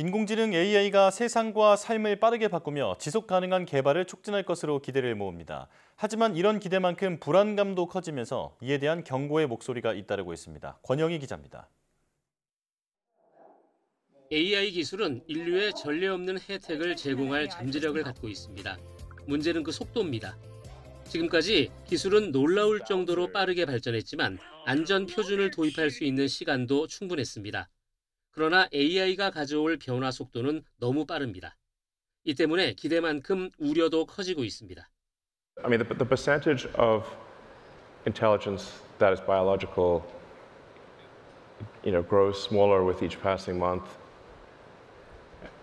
인공지능 AI가 세상과 삶을 빠르게 바꾸며 지속 가능한 개발을 촉진할 것으로 기대를 모읍니다. 하지만 이런 기대만큼 불안감도 커지면서 이에 대한 경고의 목소리가 잇따르고 있습니다. 권영희 기자입니다. AI 기술은 인류의 전례 없는 혜택을 제공할 잠재력을 갖고 있습니다. 문제는 그 속도입니다. 지금까지 기술은 놀라울 정도로 빠르게 발전했지만 안전 표준을 도입할 수 있는 시간도 충분했습니다. 그러나 AI가 가져올 변화 속도는 너무 빠릅니다. 이 때문에 기대만큼 우려도 커지고 있습니다. I mean, the, the percentage of intelligence that is biological, you know, grows smaller with each passing month.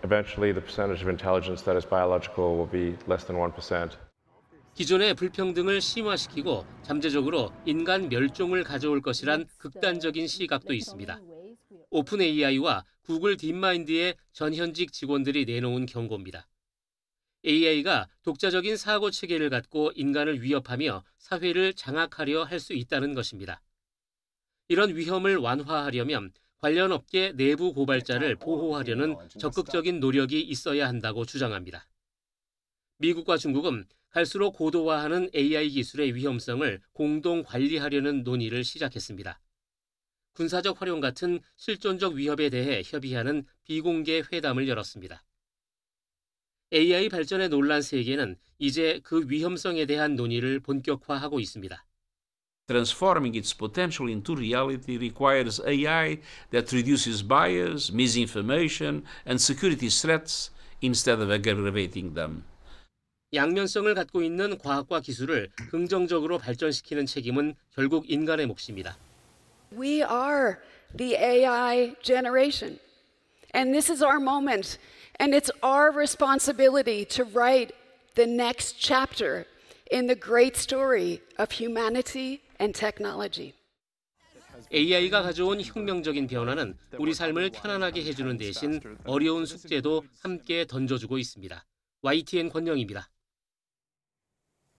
Eventually, the percentage of intelligence that is biological will be less than 1%. 기존의 불평등을 심화시키고 잠재적으로 인간 멸종을 가져올 것이란 극단적인 시각도 있습니다. 오픈 AI와 구글 딥마인드의 전현직 직원들이 내놓은 경고입니다. AI가 독자적인 사고 체계를 갖고 인간을 위협하며 사회를 장악하려 할 수 있다는 것입니다. 이런 위험을 완화하려면 관련 업계 내부 고발자를 보호하려는 적극적인 노력이 있어야 한다고 주장합니다. 미국과 중국은 갈수록 고도화하는 AI 기술의 위험성을 공동 관리하려는 논의를 시작했습니다. 군사적 활용 같은 실존적 위협에 대해 협의하는 비공개 회담을 열었습니다. AI 발전의 논란 세계는 이제 그 위험성에 대한 논의를 본격화하고 있습니다. Transforming its potential into reality requires AI that reduces bias, misinformation, and security threats instead of aggravating them. 양면성을 갖고 있는 과학과 기술을 긍정적으로 발전시키는 책임은 결국 인간의 몫입니다. We are the AI generation. And this is our moment. And it's our responsibility to write the next chapter in the great story of humanity and technology. AI가 가져온 혁명적인 변화는 우리 삶을 편안하게 해주는 대신 어려운 숙제도 함께 던져주고 있습니다. YTN 권영입니다.